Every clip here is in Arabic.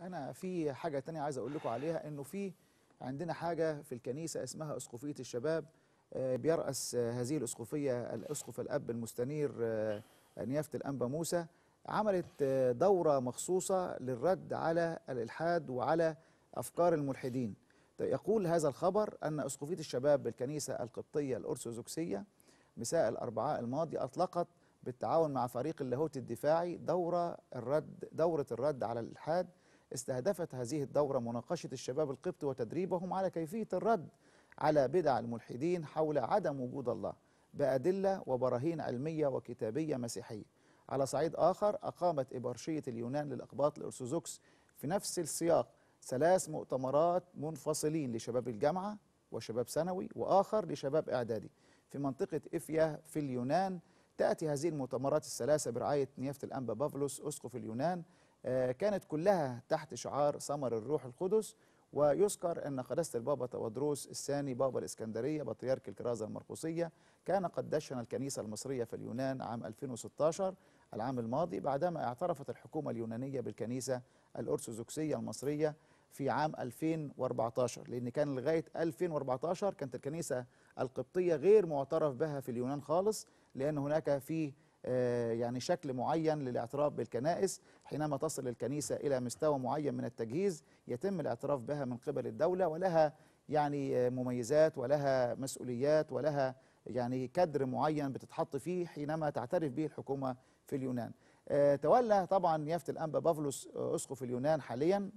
انا في حاجه تانية عايز اقول لكم عليها انه في عندنا حاجه في الكنيسه اسمها اسقفيه الشباب آه، بيراس هذه الاسقفيه الاسقف الاب المستنير آه، نيافه الانبا موسى عملت آه، دوره مخصوصه للرد على الالحاد وعلى افكار الملحدين يقول هذا الخبر ان اسقفيه الشباب بالكنيسه القبطيه الارثوذكسيه مساء الاربعاء الماضي اطلقت بالتعاون مع فريق اللاهوت الدفاعي دوره الرد دوره الرد على الالحاد استهدفت هذه الدورة مناقشة الشباب القبط وتدريبهم على كيفية الرد على بدع الملحدين حول عدم وجود الله بأدلة وبراهين علمية وكتابية مسيحية على صعيد آخر أقامت إبرشية اليونان للأقباط الأرثوذكس في نفس السياق ثلاث مؤتمرات منفصلين لشباب الجامعة وشباب ثانوي وآخر لشباب إعدادي في منطقة إفيا في اليونان تأتي هذه المؤتمرات الثلاثة برعاية نيافة الأنبا بافلوس أسقف اليونان آه، كانت كلها تحت شعار ثمر الروح القدس ويذكر أن قداسة البابا تودروس الثاني بابا الإسكندرية بطريرك الكرازة المرقوسيه كان قد دشن الكنيسة المصرية في اليونان عام 2016 العام الماضي بعدما اعترفت الحكومة اليونانية بالكنيسة الأرثوذكسية المصرية في عام 2014 لأن كان لغاية 2014 كانت الكنيسة القبطية غير معترف بها في اليونان خالص لأن هناك في آه، يعني شكل معين للاعتراف بالكنائس حينما تصل الكنيسة إلى مستوى معين من التجهيز يتم الاعتراف بها من قبل الدولة ولها يعني آه، مميزات ولها مسؤوليات ولها يعني كدر معين بتتحط فيه حينما تعترف به الحكومة في اليونان آه، تولى طبعا نيافة الأنبا بافلوس أسقف اليونان حاليا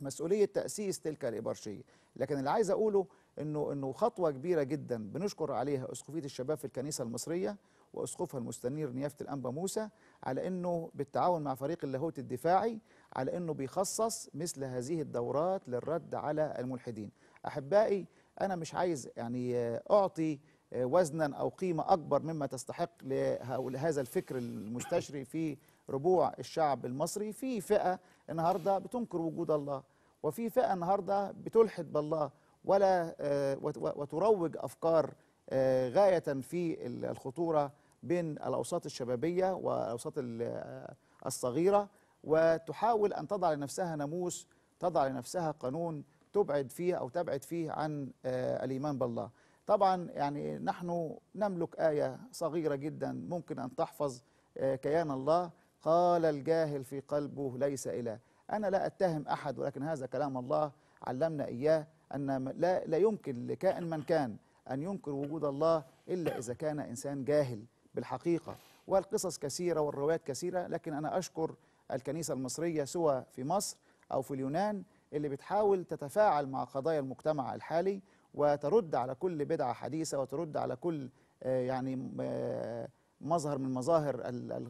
مسؤولية تأسيس تلك الإبرشية لكن اللي عايز أقوله أنه, إنه خطوة كبيرة جدا بنشكر عليها أسقفية الشباب في الكنيسة المصرية واسقفها المستنير نيافه الانبا موسى على انه بالتعاون مع فريق اللاهوت الدفاعي على انه بيخصص مثل هذه الدورات للرد على الملحدين. احبائي انا مش عايز يعني اعطي وزنا او قيمه اكبر مما تستحق لهذا الفكر المستشري في ربوع الشعب المصري في فئه النهارده بتنكر وجود الله وفي فئه النهارده بتلحد بالله ولا آه، وتروج افكار آه، غاية في الخطورة بين الأوساط الشبابية والأوساط آه، الصغيرة وتحاول أن تضع لنفسها ناموس تضع لنفسها قانون تبعد فيه أو تبعد فيه عن آه، الإيمان بالله طبعا يعني نحن نملك آية صغيرة جدا ممكن أن تحفظ كيان الله قال الجاهل في قلبه ليس إله أنا لا أتهم أحد ولكن هذا كلام الله علمنا إياه أن لا, لا يمكن لكائن من كان أن ينكر وجود الله إلا إذا كان إنسان جاهل بالحقيقة والقصص كثيرة والروايات كثيرة لكن أنا أشكر الكنيسة المصرية سواء في مصر أو في اليونان اللي بتحاول تتفاعل مع قضايا المجتمع الحالي وترد على كل بدعة حديثة وترد على كل آه، يعني آه، مظهر من مظاهر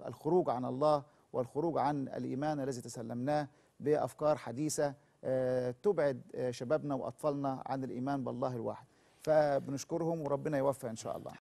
الخروج عن الله والخروج عن الإيمان الذي تسلمناه بأفكار حديثة آه، تبعد شبابنا وأطفالنا عن الإيمان بالله الواحد فبنشكرهم وربنا يوفق ان شاء الله